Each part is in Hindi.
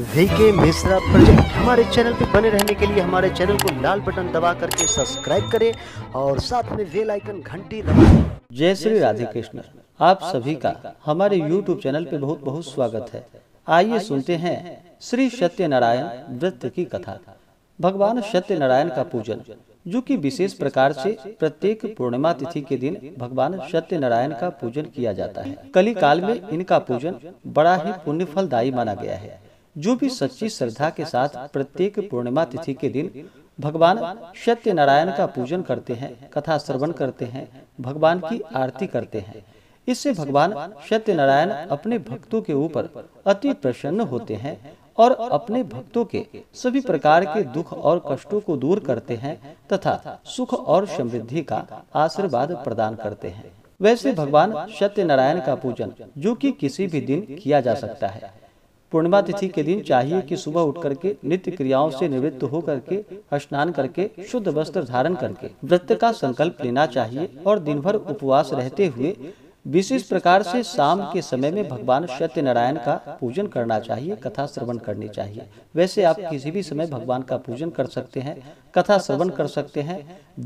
वीके मिश्रा प्रोजेक्ट हमारे चैनल पर बने रहने के लिए हमारे चैनल को लाल बटन दबा करके सब्सक्राइब करें और साथ में बेल आइकन घंटी दबाएं जय श्री राधे कृष्ण आप सभी का हमारे यूट्यूब चैनल पे बहुत बहुत स्वागत है आइए सुनते हैं श्री सत्यनारायण व्रत की कथा भगवान सत्यनारायण का पूजन जो की विशेष प्रकार से प्रत्येक पूर्णिमा तिथि के दिन भगवान सत्य नारायण का पूजन किया जाता है कली काल में इनका पूजन बड़ा ही पुण्य फलदायी माना गया है जो भी सच्ची श्रद्धा के साथ प्रत्येक पूर्णिमा तिथि के दिन भगवान सत्यनारायण का पूजन करते हैं कथा श्रवण करते हैं भगवान की आरती करते हैं इससे भगवान सत्यनारायण अपने भक्तों के ऊपर अति प्रसन्न होते हैं और अपने भक्तों के सभी प्रकार के दुख और कष्टों को दूर करते हैं तथा सुख और समृद्धि का आशीर्वाद प्रदान करते हैं वैसे भगवान सत्यनारायण का पूजन जो कि किसी भी दिन किया जा सकता है पूर्णिमा तिथि के दिन चाहिए कि सुबह उठ करके नित्य क्रियाओं से निवृत्त हो करके स्नान करके शुद्ध वस्त्र धारण करके व्रत का संकल्प लेना चाहिए और दिन भर उपवास रहते हुए विशेष प्रकार से शाम के समय में भगवान सत्यनारायण का पूजन करना चाहिए कथा श्रवण करनी चाहिए वैसे आप किसी भी समय भगवान का पूजन कर सकते हैं कथा श्रवण कर सकते हैं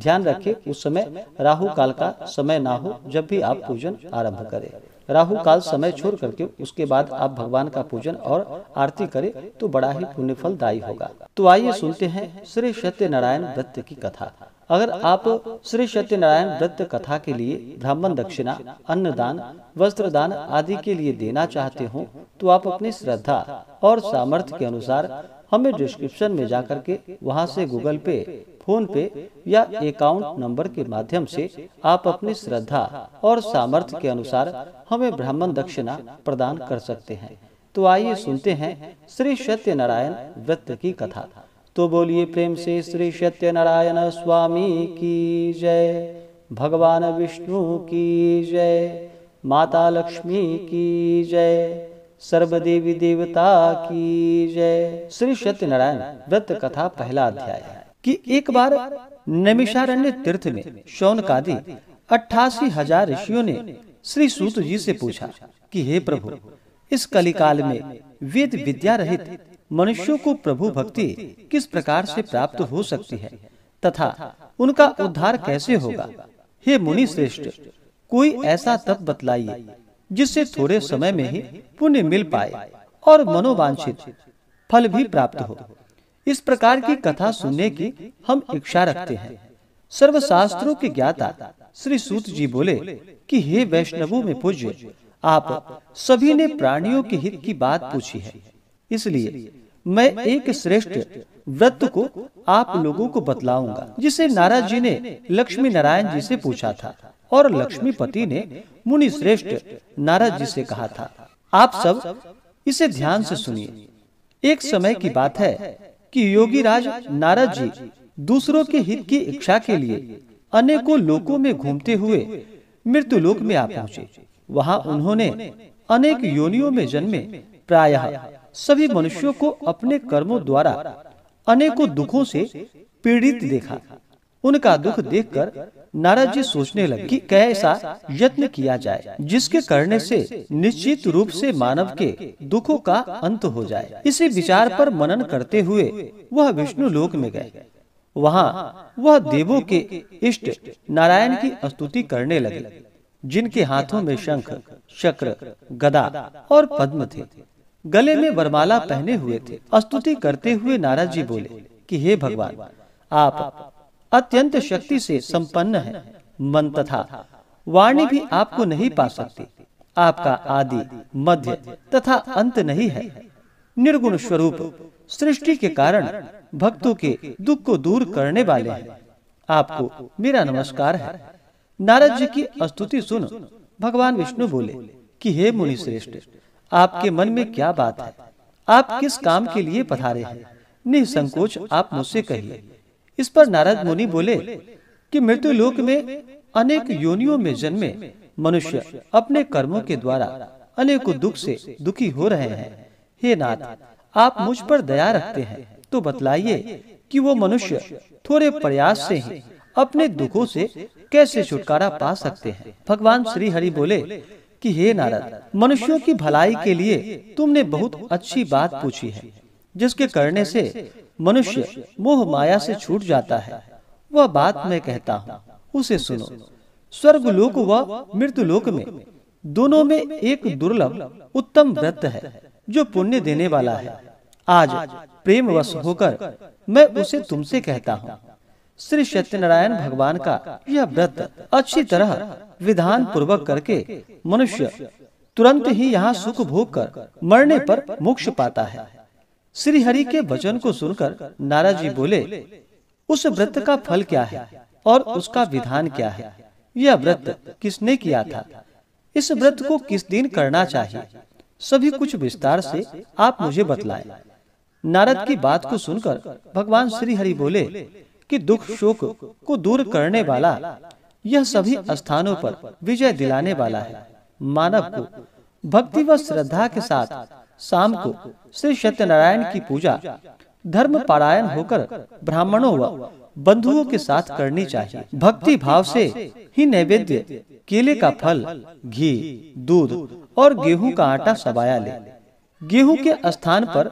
ध्यान रखें उस समय राहु काल का समय ना हो जब भी आप पूजन आरंभ करें राहु काल समय छोड़ करके उसके बाद आप भगवान का पूजन और आरती करें तो बड़ा ही पुण्यफल दायी होगा तो आइए सुनते हैं श्री सत्य नारायण व्रत की कथा अगर आप श्री सत्य नारायण व्रत कथा के लिए ब्राह्मण दक्षिणा अन्नदान वस्त्रदान आदि के लिए देना चाहते हो तो आप अपनी श्रद्धा और सामर्थ्य के अनुसार हमें डिस्क्रिप्शन में जाकर के वहाँ से गूगल पे फोन पे या अकाउंट नंबर के माध्यम से आप अपनी श्रद्धा और सामर्थ्य के अनुसार हमें ब्राह्मण दक्षिणा प्रदान कर सकते हैं तो आइए सुनते हैं श्री सत्य नारायण व्रत की कथा तो बोलिए प्रेम से श्री सत्य नारायण स्वामी की जय भगवान विष्णु की जय माता लक्ष्मी की जय सर्वदेवी देवता की जय श्री सत्यनारायण व्रत कथा पहला अध्याय है कि एक बार नमिषारण्य तीर्थ में शौन शौनकादि अट्ठासी हजार ऋषियों ने श्री सूत जी से पूछा कि हे प्रभु इस कलिकाल में वेद विद्या रहित मनुष्यों को प्रभु भक्ति किस प्रकार से प्राप्त हो सकती है तथा उनका उद्धार कैसे होगा हे मुनि श्रेष्ठ कोई ऐसा तप बतलाइए जिससे थोड़े समय में ही पुण्य मिल पाए और मनोवांछित फल भी प्राप्त हो इस प्रकार की कथा सुनने की हम इच्छा रखते हैं सर्वशास्त्रों के ज्ञाता श्री सूत जी बोले कि हे वैष्णवों में पूज्य आप सभी ने प्राणियों के हित की बात पूछी है इसलिए मैं एक श्रेष्ठ व्रत को आप लोगों को बतलाऊंगा जिसे नाराज जी ने लक्ष्मी नारायण जी से पूछा था और लक्ष्मीपति ने मुनि श्रेष्ठ नारद जी से कहा था आप सब इसे ध्यान से सुनिए एक समय की बात है कि योगी राज नारद जी दूसरों के हित की इच्छा के लिए अनेकों लोकों में घूमते हुए मृत्यु लोक में आ पहुंचे वहां उन्होंने अनेक योनियों में जन्मे प्रायः सभी मनुष्यों को अपने कर्मों द्वारा अनेकों दुखों से पीड़ित देखा उनका दुख देखकर नारद जी सोचने लगे कि कैसा यत्न किया जाए जिसके करने से निश्चित रूप से मानव के दुखों का अंत हो जाए इसी विचार पर मनन करते हुए वह विष्णु लोक में गए वहाँ वह देवों के इष्ट नारायण की स्तुति करने लगे जिनके हाथों में शंख शक्र गदा और पद्म थे गले में वरमाला पहने हुए थे स्तुति करते हुए नाराज जी बोले कि हे भगवान आप अत्यंत शक्ति से संपन्न है मन तथा वाणी भी आपको नहीं पा सकती आपका आदि मध्य तथा अंत नहीं है निर्गुण स्वरूप सृष्टि के कारण भक्तों के दुख को दूर करने वाले हैं आपको मेरा नमस्कार है नारद जी की स्तुति सुन भगवान विष्णु बोले कि हे मुनि श्रेष्ठ आपके मन में क्या बात है आप किस काम के लिए पधारे हैं निसंकोच आप मुझसे कहिए इस पर नारद मुनि बोले कि मृत्यु लोक में अनेक योनियों में जन्मे मनुष्य अपने कर्मों के द्वारा अनेकों दुख से दुखी हो रहे हैं हे नाथ आप मुझ पर दया रखते हैं तो बतलाइए कि वो मनुष्य थोड़े प्रयास से ही अपने दुखों से कैसे छुटकारा पा सकते हैं भगवान श्री हरि बोले कि हे नारद मनुष्यों की भलाई के लिए तुमने बहुत अच्छी बात पूछी है जिसके करने से मनुष्य मोह माया से छूट जाता है वह बात मैं कहता हूँ उसे सुनो स्वर्ग लोक व मृत्यु लोक में दोनों में एक दुर्लभ उत्तम व्रत है जो पुण्य देने वाला है आज प्रेम वश होकर मैं उसे तुमसे कहता हूँ श्री सत्यनारायण भगवान का यह व्रत अच्छी तरह विधान पूर्वक करके मनुष्य तुरंत ही यहाँ सुख भोग कर मरने पर मोक्ष पाता है श्री हरि के वचन को सुनकर नारा जी बोले उस व्रत का फल क्या है और उसका विधान क्या है यह व्रत किसने किया था इस व्रत को किस दिन करना चाहिए सभी कुछ विस्तार से आप मुझे बतलाएं। नारद की बात को सुनकर भगवान श्री हरि बोले कि दुख शोक को दूर करने वाला यह सभी स्थानों पर विजय दिलाने वाला है मानव को भक्ति व श्रद्धा के साथ शाम को श्री सत्यनारायण की पूजा धर्म पारायण होकर ब्राह्मणों व बंधुओं के साथ करनी चाहिए भक्ति भाव से ही नैवेद्य केले का फल घी दूध और गेहूं का आटा सबाया ले गेहूं के स्थान पर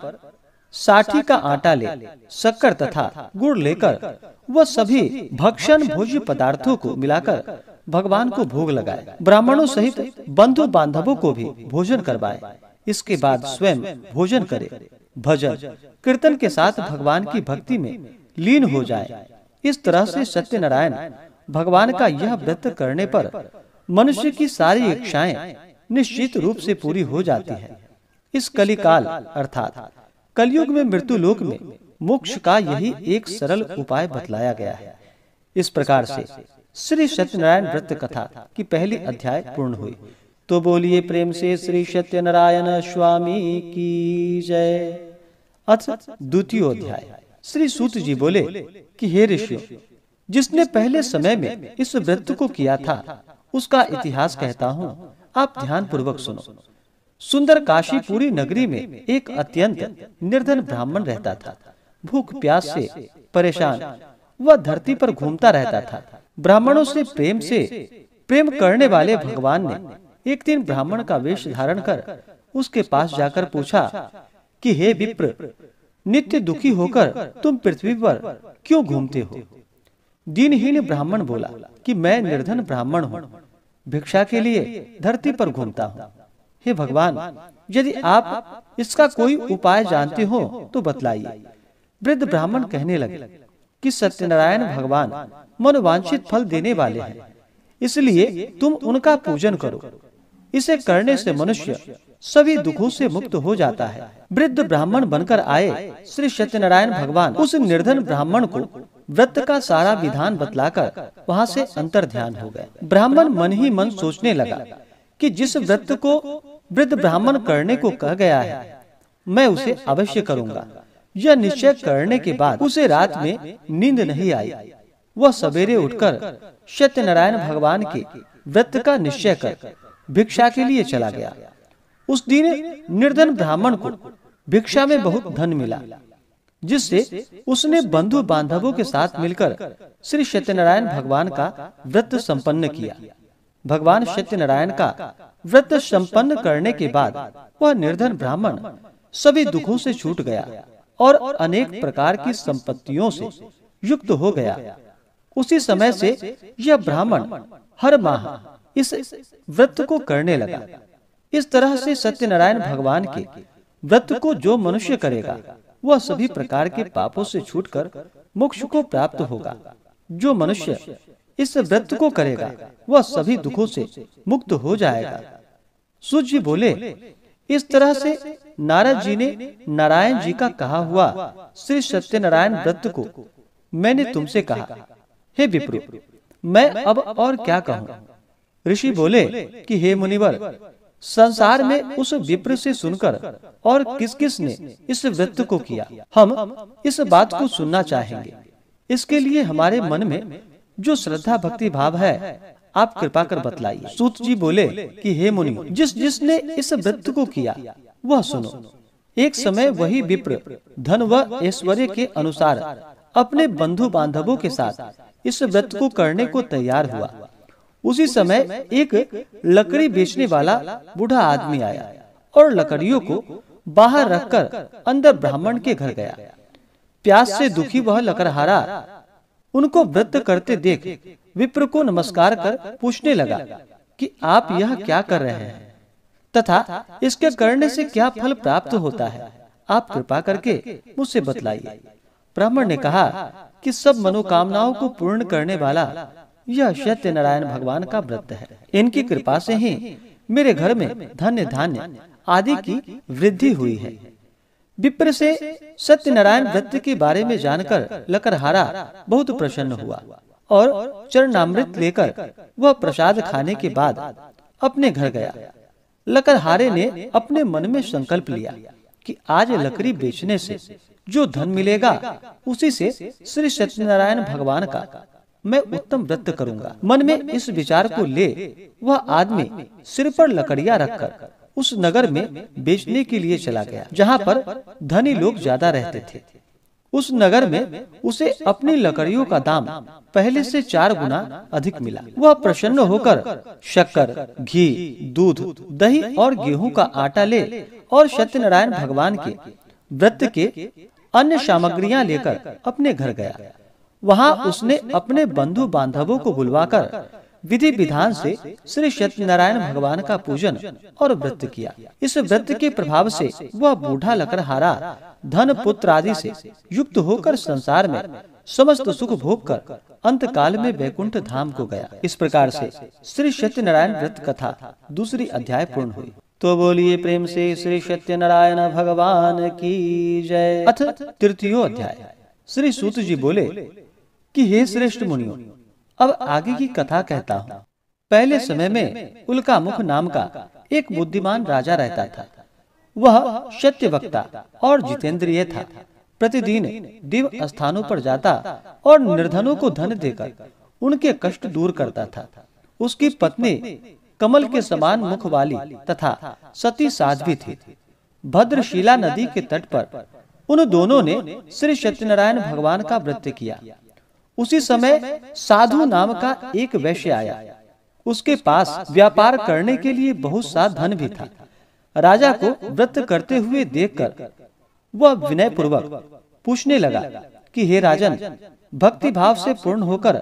साठी का आटा ले शक्कर तथा गुड़ लेकर वह सभी भक्षण भोज्य पदार्थों को मिलाकर भगवान को भोग लगाए ब्राह्मणों सहित बंधु बांधवों को भी भोजन करवाए इसके बाद स्वयं भोजन करे भजन कीर्तन के साथ भगवान की भक्ति में लीन हो जाए इस तरह से सत्यनारायण भगवान का यह व्रत करने पर मनुष्य की सारी इच्छाएं निश्चित रूप से पूरी हो जाती है इस कलिकाल अर्थात कलयुग में मृत्यु लोक में मोक्ष का यही एक सरल उपाय बतलाया गया है इस प्रकार से श्री सत्यनारायण व्रत कथा की पहली अध्याय पूर्ण हुई तो बोलिए प्रेम से श्री सत्यनारायण स्वामी की जय द्वितीय अध्याय श्री सूत जी बोले कि हे ऋषि जिसने पहले समय में इस व्रत को किया था उसका इतिहास कहता हूँ आप ध्यान पूर्वक सुनो सुंदर काशी पूरी नगरी में एक अत्यंत निर्धन ब्राह्मण रहता था भूख प्यास से परेशान वह धरती पर घूमता रहता था ब्राह्मणों से प्रेम से प्रेम करने वाले भगवान ने एक दिन ब्राह्मण का वेश धारण कर उसके पास जाकर पूछा कि हे विप्र नित्य दुखी होकर तुम पृथ्वी पर क्यों घूमते हो दिनहीन ब्राह्मण बोला कि मैं निर्धन ब्राह्मण हूँ भिक्षा के लिए धरती पर घूमता हूँ हे भगवान यदि आप इसका कोई उपाय जानते हो तो, तो बतलाइए वृद्ध ब्राह्मण कहने लगे कि सत्यनारायण भगवान मनोवांछित फल देने वाले हैं इसलिए तुम उनका पूजन करो इसे करने से मनुष्य सभी दुखों से मुक्त हो जाता है वृद्ध ब्राह्मण बनकर आए श्री सत्यनारायण भगवान उस निर्धन ब्राह्मण को व्रत का सारा विधान बतलाकर वहाँ से अंतर ध्यान हो गए ब्राह्मण मन ही मन सोचने लगा कि जिस व्रत को वृद्ध ब्राह्मण करने को कह गया है मैं उसे अवश्य करूँगा यह निश्चय करने के बाद उसे रात में नींद नहीं आई वह सवेरे उठकर सत्यनारायण भगवान के व्रत का निश्चय कर भिक्षा के लिए चला गया उस दिन निर्धन ब्राह्मण को भिक्षा में बहुत धन मिला जिससे उसने बंधु बांधवों के साथ मिलकर श्री सत्यनारायण भगवान का व्रत संपन्न किया भगवान सत्यनारायण का व्रत संपन्न करने के बाद वह निर्धन ब्राह्मण सभी दुखों से छूट गया और अनेक प्रकार की संपत्तियों से युक्त हो गया उसी समय से यह ब्राह्मण हर माह इस व्रत को करने लगा इस तरह से सत्यनारायण भगवान के व्रत को जो मनुष्य करेगा वह सभी प्रकार के पापों से छूटकर मोक्ष को प्राप्त होगा जो मनुष्य इस व्रत को करेगा वह सभी दुखों से मुक्त हो जाएगा सूर्य जी बोले इस तरह से नारद जी ने नारायण जी का कहा हुआ श्री सत्यनारायण व्रत को मैंने तुमसे कहा हे विप्रो मैं अब और क्या कहूँ ऋषि बोले कि हे मुनिवर संसार में उस विप्र से सुनकर और किस किस ने इस वृत्त को किया हम इस बात को सुनना चाहेंगे इसके लिए हमारे मन में जो श्रद्धा भक्ति भाव है आप कृपा कर बतलाइए सूत जी बोले कि हे मुनि जिस जिसने इस वृत्त को किया वह सुनो एक समय वही विप्र धन व ऐश्वर्य के अनुसार अपने बंधु बांधवों के साथ इस व्रत को करने को तैयार हुआ उसी समय एक लकड़ी बेचने वाला बूढ़ा आदमी आया और लकड़ियों को बाहर रखकर अंदर ब्राह्मण के घर गया प्यास से दुखी वह लकड़हारा उनको व्रत करते देख विप्र को नमस्कार कर पूछने लगा कि आप यह क्या कर रहे हैं तथा इसके करने से क्या फल प्राप्त होता है आप कृपा करके मुझसे बतलाइए ब्राह्मण ने कहा कि सब मनोकामनाओं को पूर्ण करने वाला यह सत्यनारायण भगवान का व्रत है इनकी कृपा से ही मेरे घर में धन्य धान्य आदि की वृद्धि हुई है विप्र से सत्यनारायण व्रत के बारे में जानकर लकरहारा बहुत प्रसन्न हुआ और चरणामृत लेकर वह प्रसाद खाने के बाद अपने घर गया लकरहारे ने अपने मन में संकल्प लिया कि आज लकड़ी बेचने से जो धन मिलेगा उसी से श्री सत्यनारायण भगवान का मैं उत्तम व्रत करूंगा मन में इस विचार को ले वह आदमी सिर पर लकड़िया रखकर उस नगर में बेचने के लिए चला गया जहाँ पर धनी लोग ज्यादा रहते थे उस नगर में उसे अपनी लकड़ियों का दाम पहले से चार गुना अधिक मिला वह प्रसन्न होकर शक्कर घी दूध दही और गेहूं का आटा ले और सत्यनारायण भगवान के व्रत के अन्य सामग्रियां लेकर अपने घर गया वहाँ उसने अपने बंधु बांधवों को बुलवाकर विधि विधान से श्री सत्यनारायण भगवान का पूजन और व्रत किया इस व्रत के प्रभाव से वह बूढ़ा हारा धन पुत्र आदि से युक्त होकर संसार में समस्त सुख भोग कर अंत काल में वैकुंठ धाम को गया इस प्रकार से श्री सत्यनारायण व्रत कथा दूसरी अध्याय पूर्ण हुई तो, तो बोलिए प्रेम से श्री सत्यनारायण भगवान की जय अथ तृतीय अध्याय श्री सूत जी बोले कि हे श्रेष्ठ मुनियो अब आगे की कथा कहता हूँ पहले समय में उल्का मुख नाम का एक बुद्धिमान राजा रहता था वह सत्य वक्ता और जितेंद्रिय था प्रतिदिन दिव स्थानों पर जाता और निर्धनों को धन देकर उनके कष्ट दूर करता था उसकी पत्नी कमल के समान मुख वाली तथा सती साध्वी थी भद्रशिला नदी के तट पर उन दोनों ने श्री सत्यनारायण भगवान का व्रत किया उसी समय साधु नाम का एक वैश्य आया उसके पास व्यापार करने के लिए बहुत सा धन भी था राजा को व्रत करते हुए देखकर वह विनय पूर्वक पूछने लगा कि हे राजन भक्ति भाव से पूर्ण होकर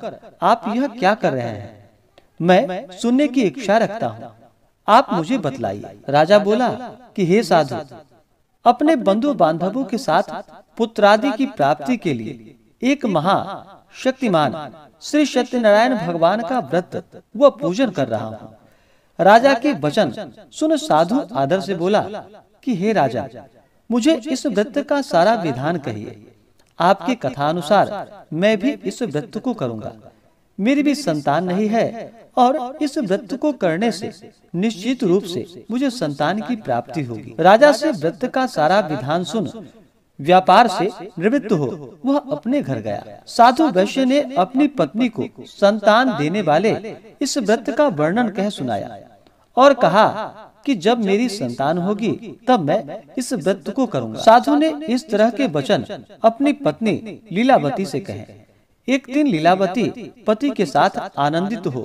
आप यह क्या कर रहे हैं मैं सुनने की इच्छा रखता हूँ आप मुझे बतलाइए राजा बोला कि हे साधु अपने बंधु बांधवों के साथ पुत्रादि की प्राप्ति के लिए एक महा शक्तिमान श्री सत्यनारायण भगवान का व्रत व पूजन कर रहा हूँ राजा के वचन सुन साधु आदर से बोला कि हे राजा मुझे इस व्रत का सारा विधान कहिए आपके कथा अनुसार मैं भी इस व्रत को करूँगा मेरी भी संतान नहीं है और इस व्रत को करने से निश्चित रूप से मुझे संतान की प्राप्ति होगी राजा से व्रत का सारा विधान सुन व्यापार से निवृत्त हो वह अपने घर गया साधु वैश्य ने अपनी पत्नी को संतान देने वाले इस व्रत का वर्णन कह सुनाया और कहा कि जब मेरी संतान होगी तब मैं इस व्रत को करूंगा। साधु ने इस तरह के वचन अपनी पत्नी लीलावती से कहे एक दिन लीलावती पति के साथ आनंदित हो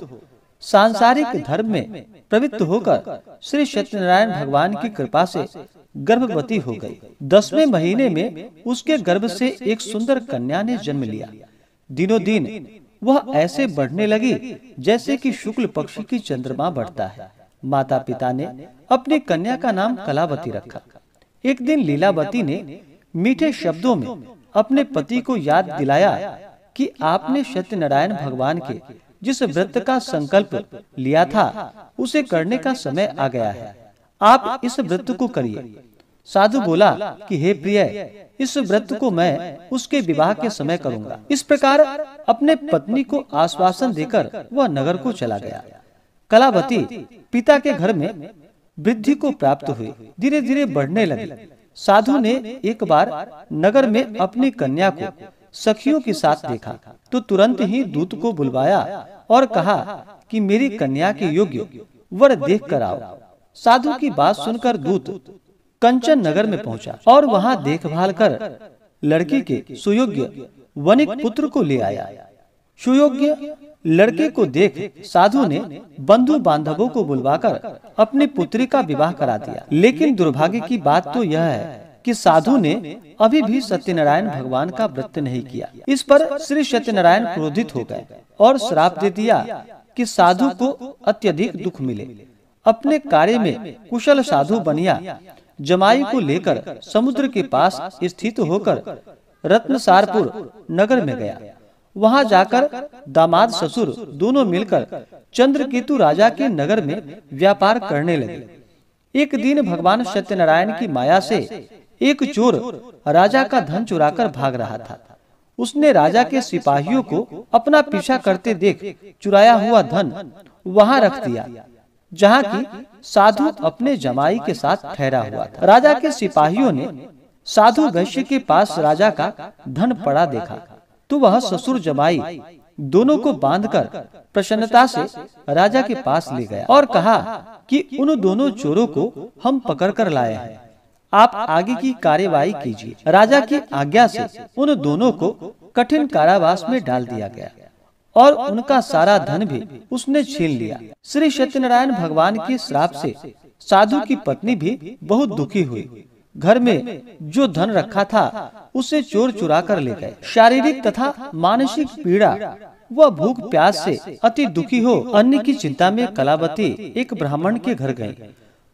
सांसारिक धर्म में प्रवृत्त होकर श्री सत्यनारायण भगवान की कृपा से गर्भवती हो गई दसवें महीने में उसके गर्भ से एक सुंदर कन्या ने जन्म लिया दिनों दिन वह ऐसे बढ़ने लगी जैसे कि शुक्ल पक्षी की चंद्रमा बढ़ता है माता पिता ने अपनी कन्या का नाम कलावती रखा एक दिन लीलावती ने मीठे शब्दों में अपने पति को याद दिलाया कि आपने सत्यनारायण भगवान के जिस व्रत का संकल्प लिया था उसे करने का समय आ गया है आप इस व्रत को करिए साधु बोला कि हे प्रिय इस व्रत को मैं उसके विवाह के समय करूंगा इस प्रकार अपने पत्नी को आश्वासन देकर वह नगर को चला गया कलावती पिता के घर में वृद्धि को प्राप्त हुई धीरे धीरे बढ़ने लगी साधु ने एक बार नगर में अपनी कन्या को सखियों के साथ देखा तो तुरंत ही दूत को बुलवाया और कहा कि मेरी कन्या के योग्य वर देख कर आओ साधु की बात सुनकर दूत कंचन नगर में पहुंचा और वहां देखभाल कर लड़की के सुयोग्य वनिक पुत्र को ले आया सुयोग्य लड़के को देख साधु ने बंधु बांधवों को बुलवाकर अपनी पुत्री का विवाह करा दिया लेकिन दुर्भाग्य की बात तो यह है कि साधु ने अभी भी सत्यनारायण भगवान का व्रत नहीं किया इस पर श्री सत्यनारायण क्रोधित हो गए और श्राप दे दिया कि साधु को अत्यधिक दुख मिले अपने कार्य में कुशल साधु बनिया जमाई को लेकर समुद्र के पास स्थित होकर रत्नसारपुर नगर में गया वहां जाकर दामाद ससुर दोनों मिलकर चंद्रकेतु राजा के नगर में व्यापार करने लगे एक दिन भगवान सत्यनारायण की माया से एक चोर राजा का धन चुराकर भाग रहा था उसने राजा के सिपाहियों को अपना पीछा करते देख चुराया हुआ धन वहां रख दिया जहाँ की साधु अपने जमाई के साथ ठहरा हुआ था राजा के सिपाहियों ने साधु वैश्य के पास राजा का धन पड़ा देखा तो वह तो ससुर जमाई दोनों को बांधकर प्रसन्नता से राजा के पास ले गया और कहा कि उन दोनों चोरों को हम पकड़कर लाए हैं आप आगे की कार्यवाही कीजिए राजा की आज्ञा से उन दोनों को कठिन कारावास में डाल दिया गया और उनका सारा धन भी उसने छीन लिया श्री सत्यनारायण भगवान के श्राप से साधु की पत्नी भी बहुत दुखी हुई घर में जो धन रखा था उसे चोर चुरा कर ले गए शारीरिक तथा मानसिक पीड़ा व भूख प्यास से अति दुखी हो अन्य की चिंता में कलावती एक ब्राह्मण के घर गए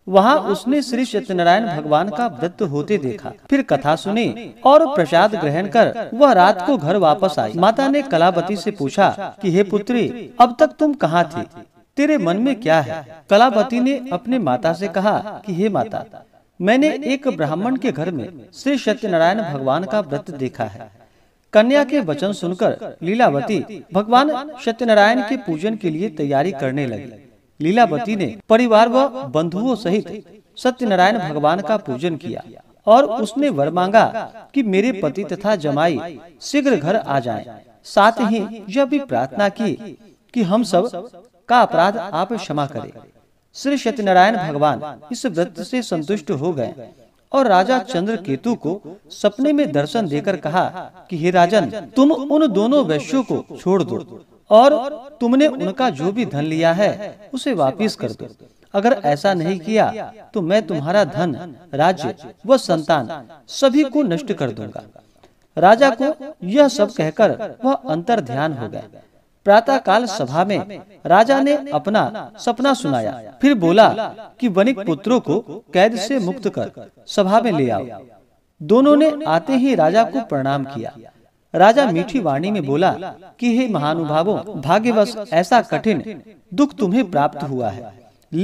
वहाँ उसने श्री सत्यनारायण भगवान का व्रत होते देखा फिर कथा सुनी और प्रसाद ग्रहण कर वह रात को घर वापस आई माता ने कलावती से पूछा कि हे पुत्री अब तक तुम कहाँ थी तेरे मन में क्या है कलावती ने अपने माता से कहा कि हे माता मैंने एक ब्राह्मण के घर में श्री सत्यनारायण भगवान का व्रत देखा है कन्या के वचन सुनकर लीलावती भगवान सत्यनारायण के पूजन के लिए तैयारी करने लगी लीलावती ने परिवार व बंधुओं सहित सत्यनारायण भगवान का पूजन किया और उसने वर मांगा कि मेरे पति तथा जमाई शीघ्र घर आ जाए साथ ही यह भी प्रार्थना की कि हम सब का अपराध आप क्षमा करें श्री सत्यनारायण भगवान इस व्रत से संतुष्ट हो गए और राजा चंद्र केतु को सपने में दर्शन देकर कहा कि हे राजन तुम उन दोनों वैश्यों को छोड़ दो और तुमने उनका जो भी धन लिया है उसे वापिस कर दो अगर ऐसा नहीं किया तो मैं तुम्हारा धन राज्य व संतान सभी को नष्ट कर दूंगा राजा को यह सब कहकर वह अंतर ध्यान हो गया प्रातः काल सभा में राजा ने अपना सपना सुनाया फिर बोला कि वनिक पुत्रों को कैद से मुक्त कर सभा में ले आओ दोनों ने आते ही राजा को प्रणाम किया राजा मीठी वाणी में बोला कि हे महानुभावों भाग्यवश ऐसा कठिन दुख तुम्हें प्राप्त हुआ है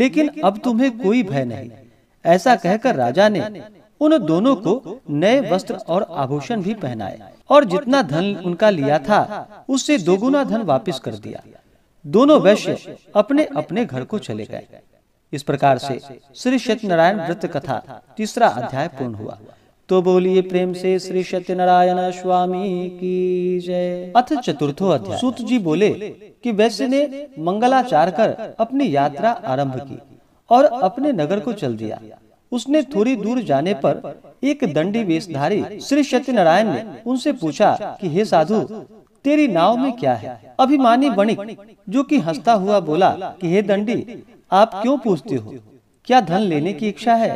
लेकिन अब तुम्हें कोई भय नहीं ऐसा कहकर राजा ने उन दोनों को नए वस्त्र और आभूषण भी पहनाए और जितना धन उनका लिया था उससे दोगुना धन वापस कर दिया दोनों वैश्य अपने अपने घर को चले गए इस प्रकार से श्री सत्यनारायण व्रत कथा तीसरा अध्याय पूर्ण हुआ तो बोलिए प्रेम से श्री सत्यनारायण स्वामी की जय अथ चतुर्थो अध्याय सूत जी बोले कि वैश्य ने मंगलाचार कर अपनी यात्रा आरंभ की और अपने नगर को चल दिया उसने थोड़ी दूर जाने पर एक दंडी वेशधारी श्री सत्यनारायण ने उनसे पूछा कि हे साधु तेरी नाव में क्या है अभिमानी बणिक जो कि हंसता हुआ बोला कि हे दंडी आप क्यों पूछते हो क्या धन लेने की इच्छा है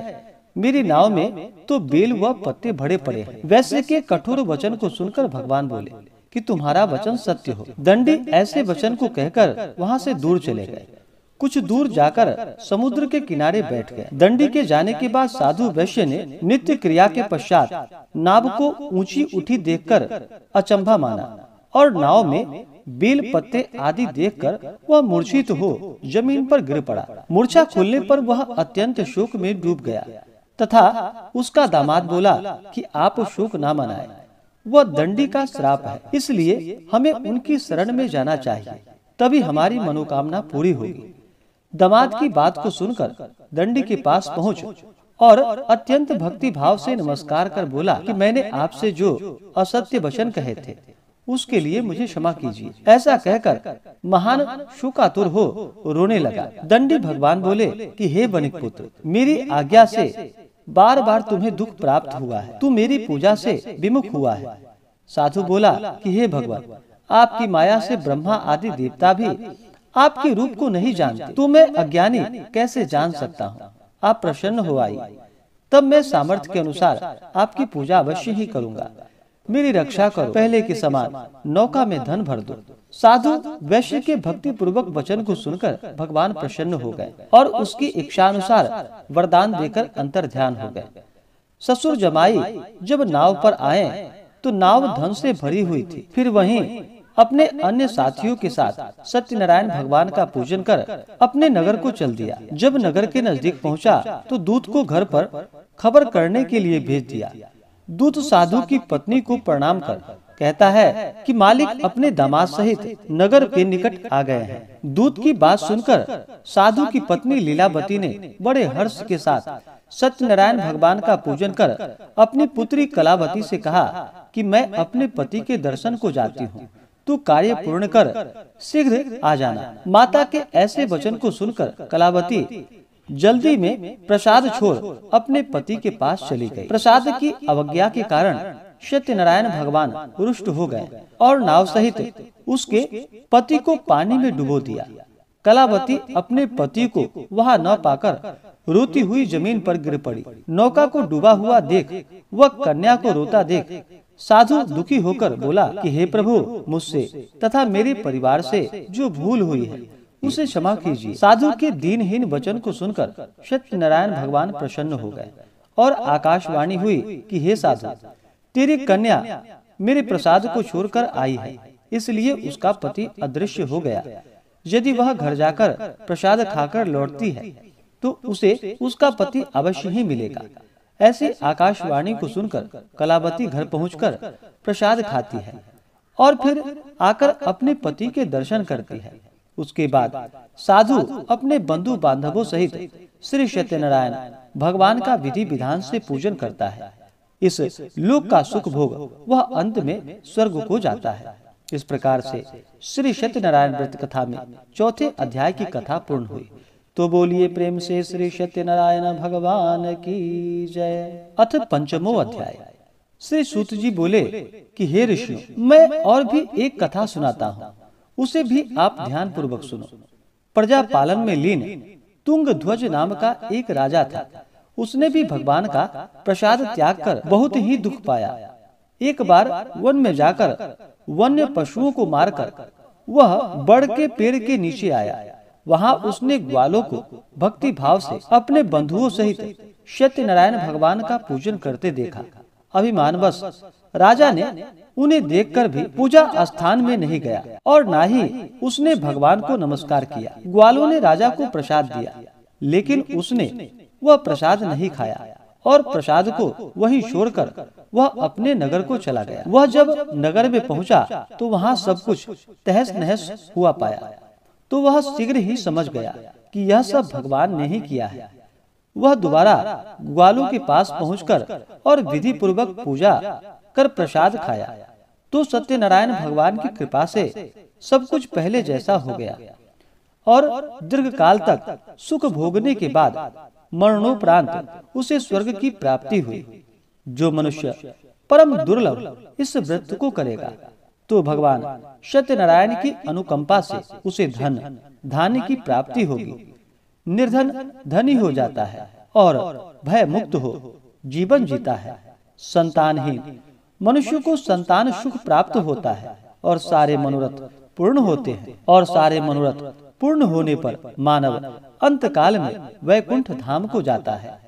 मेरी नाव में तो, तो बेल व पत्ते भरे पड़े हैं वैश्य के कठोर वचन को सुनकर भगवान बोले कि तुम्हारा वचन सत्य हो दंडी ऐसे वचन को कहकर वहाँ से दूर चले गए कुछ दूर जाकर समुद्र के किनारे बैठ गए दंडी के जाने के बाद साधु वैश्य ने नित्य क्रिया के पश्चात नाव को ऊंची उठी देखकर अचंभा माना और नाव में बेल पत्ते आदि देखकर वह मूर्छित हो जमीन पर गिर पड़ा मूर्छा खुलने पर वह अत्यंत शोक में डूब गया तथा उसका दामाद बोला कि आप शोक न मनाए वह दंडी का श्राप है इसलिए हमें उनकी शरण में जाना चाहिए तभी हमारी मनोकामना पूरी होगी दामाद की बात को सुनकर दंडी के पास पहुँच और अत्यंत भक्ति भाव से नमस्कार कर बोला कि मैंने आपसे जो असत्य वचन कहे थे उसके लिए मुझे क्षमा कीजिए ऐसा कहकर महान शुकातुर हो रोने लगा दंडी भगवान बोले कि हे बनिक पुत्र मेरी आज्ञा से बार बार तुम्हें दुख प्राप्त हुआ है तू मेरी पूजा से विमुख हुआ है साधु बोला कि हे भगवान आपकी माया से ब्रह्मा आदि देवता भी आपके रूप को नहीं जानते तो मैं अज्ञानी कैसे जान सकता हूँ आप प्रसन्न हो आई तब मैं सामर्थ्य के अनुसार आपकी पूजा अवश्य ही करूँगा मेरी रक्षा करो पहले के समान नौका में धन भर दो साधु वैश्य के भक्ति पूर्वक वचन को सुनकर भगवान प्रसन्न हो गए और उसकी इच्छा अनुसार वरदान देकर अंतर ध्यान हो गए ससुर जमाई जब नाव पर आए तो, तो नाव धन से भरी हुई थी फिर वहीं अपने अन्य साथियों के साथ सत्यनारायण भगवान का पूजन कर अपने नगर को चल दिया जब नगर के नजदीक पहुंचा तो दूत को घर पर खबर करने के लिए भेज दिया दूत साधु की पत्नी को प्रणाम कर कहता है कि मालिक अपने दामाद सहित नगर के निकट आ गए हैं दूत की बात सुनकर साधु की पत्नी लीलावती ने बड़े हर्ष के साथ सत्यनारायण भगवान का पूजन कर अपनी पुत्री कलावती से कहा कि मैं अपने पति के दर्शन को जाती हूँ तू कार्य पूर्ण कर शीघ्र आ जाना माता के ऐसे वचन को सुनकर कलावती जल्दी में प्रसाद छोड़ अपने पति के पास चली गई। प्रसाद की अवज्ञा के कारण सत्यनारायण भगवान रुष्ट हो गए और नाव सहित उसके पति को पानी में डुबो दिया कलावती अपने पति को वहां न पाकर रोती हुई जमीन पर गिर पड़ी नौका को डूबा हुआ देख वह कन्या को रोता देख साधु दुखी होकर बोला कि हे प्रभु मुझसे तथा मेरे परिवार से जो भूल हुई है उसे क्षमा कीजिए साधु के दीनहीन वचन को सुनकर सत्य नारायण भगवान प्रसन्न हो गए और आकाशवाणी हुई कि हे साधु तेरी कन्या मेरे प्रसाद को छोड़कर आई है इसलिए उसका पति अदृश्य हो गया यदि वह घर जाकर प्रसाद खाकर लौटती है तो, तो उसे उसका पति अवश्य ही मिलेगा ऐसे आकाशवाणी को सुनकर कलावती घर पहुंचकर प्रसाद खाती है और फिर आकर अपने पति के दर्शन करती है उसके बाद साधु अपने बंधु बांधवों सहित श्री सत्यनारायण भगवान का विधि विधान से पूजन करता है इस लोक का सुख भोग वह अंत में स्वर्ग को जाता है इस प्रकार से श्री सत्यनारायण व्रत कथा में चौथे अध्याय की कथा पूर्ण हुई तो बोलिए प्रेम से श्री सत्यनारायण भगवान की जय अथ पंचमो अध्याय श्री सूत जी बोले कि हे ऋषि मैं और भी एक कथा सुनाता हूँ उसे भी आप ध्यान पूर्वक सुनो प्रजा पालन में लीन तुंग ध्वज नाम का एक राजा था उसने भी भगवान का प्रसाद त्याग कर बहुत ही दुख पाया एक बार वन में जाकर वन्य पशुओं को मारकर वह बड़ के पेड़ के नीचे आया वहाँ उसने ग्वालों को भक्ति भाव से अपने बंधुओं सहित सत्य नारायण भगवान का पूजन करते देखा अभिमानवश राजा ने उन्हें देखकर भी पूजा स्थान में नहीं गया और न ही उसने भगवान को नमस्कार किया ग्वालों ने राजा को प्रसाद दिया लेकिन उसने वह प्रसाद नहीं खाया और प्रसाद को वहीं छोड़कर वह अपने नगर को चला गया वह जब नगर में पहुंचा तो वहां सब कुछ तहस नहस हुआ पाया तो वह शीघ्र ही समझ गया कि यह सब भगवान ने ही किया है वह दोबारा ग्वालू के पास पहुंचकर और विधि पूर्वक पूजा कर प्रसाद खाया तो सत्यनारायण भगवान की कृपा से सब कुछ पहले जैसा हो गया और दीर्घ काल तक सुख भोगने के बाद मरणोपरांत उसे स्वर्ग की प्राप्ति हुई जो मनुष्य परम दुर्लभ इस व्रत को करेगा तो भगवान सत्यनारायण की अनुकंपा से उसे धन धान्य की प्राप्ति होगी निर्धन धनी हो जाता है और भय मुक्त हो जीवन जीता है संतानहीन मनुष्य को संतान सुख प्राप्त होता है और सारे मनोरथ पूर्ण होते हैं और सारे मनोरथ पूर्ण होने पर मानव अंतकाल में वैकुंठ धाम को जाता है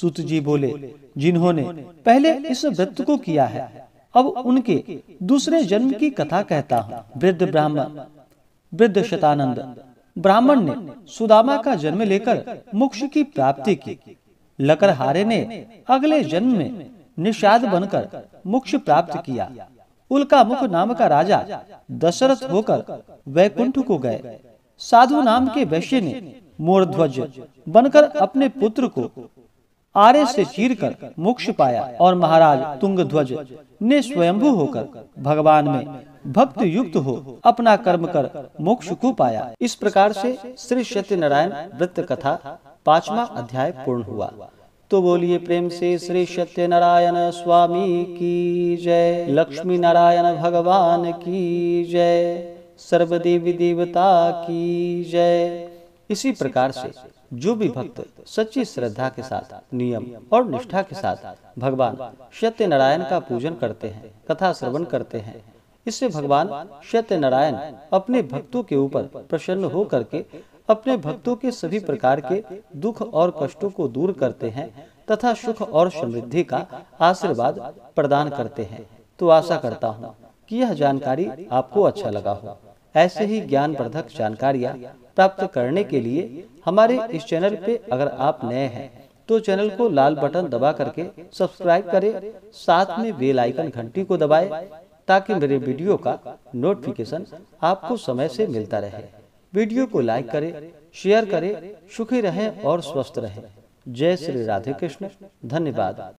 सुत जी बोले जिन्होंने पहले इस व्रत को किया है अब उनके दूसरे जन्म की कथा कहता हूँ वृद्ध ब्राह्मण वृद्ध शतानंद ब्राह्मण ने सुदामा का जन्म लेकर मोक्ष की प्राप्ति की लकरहारे ने अगले जन्म में निषाद बनकर मोक्ष प्राप्त किया उल्का मुख नाम का राजा दशरथ होकर वैकुंठ को गए साधु नाम के वैश्य ने मोरध्वज बनकर अपने पुत्र को आरे से चीर कर मोक्ष पाया और महाराज तुंग ध्वज ने स्वयंभू होकर भगवान में भक्त युक्त हो अपना कर्म कर मोक्ष को पाया इस प्रकार से श्री सत्य नारायण वृत्त कथा पांचवा अध्याय पूर्ण हुआ तो बोलिए प्रेम से श्री सत्य नारायण स्वामी की जय लक्ष्मी नारायण भगवान की जय सर्वदेवी देवता की जय इसी प्रकार से जो भी भक्त सच्ची श्रद्धा के साथ नियम और निष्ठा के साथ भगवान सत्य नारायण का पूजन करते हैं कथा श्रवण करते हैं इससे भगवान सत्य नारायण अपने भक्तों के ऊपर प्रसन्न हो करके अपने भक्तों के सभी प्रकार के दुख और कष्टों को दूर करते हैं तथा सुख और समृद्धि का आशीर्वाद प्रदान करते हैं तो आशा करता हूँ कि यह जानकारी आपको अच्छा लगा हो ऐसे ही ज्ञान वर्धक जानकारियाँ प्राप्त करने के लिए हमारे इस चैनल पे अगर आप नए हैं तो चैनल को लाल बटन दबा करके सब्सक्राइब करें साथ में बेल आइकन घंटी को दबाएं ताकि मेरे वीडियो का नोटिफिकेशन आपको समय से मिलता रहे वीडियो को लाइक करें, शेयर करें, सुखी रहें और स्वस्थ रहें। जय श्री राधे कृष्ण धन्यवाद